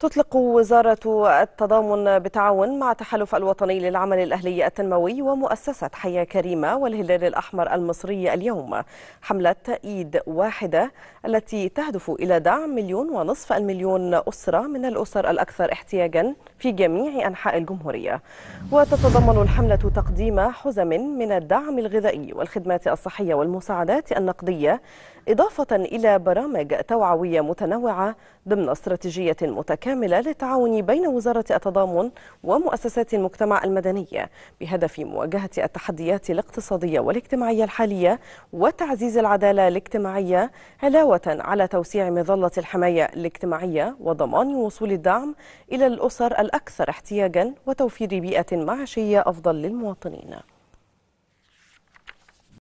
تطلق وزارة التضامن بتعاون مع التحالف الوطني للعمل الأهلي التنموي ومؤسسة حياة كريمة والهلال الأحمر المصري اليوم حملة إيد واحدة التي تهدف إلى دعم مليون ونصف المليون أسرة من الأسر الأكثر احتياجا في جميع أنحاء الجمهورية وتتضمن الحملة تقديم حزم من الدعم الغذائي والخدمات الصحية والمساعدات النقدية إضافة إلى برامج توعوية متنوعة ضمن استراتيجية متكاملة للتعاون بين وزارة التضامن ومؤسسات المجتمع المدني بهدف مواجهة التحديات الاقتصادية والاجتماعية الحالية وتعزيز العدالة الاجتماعية علاوة على توسيع مظلة الحماية الاجتماعية وضمان وصول الدعم إلى الأسر الأكثر احتياجا وتوفير بيئة معيشية أفضل للمواطنين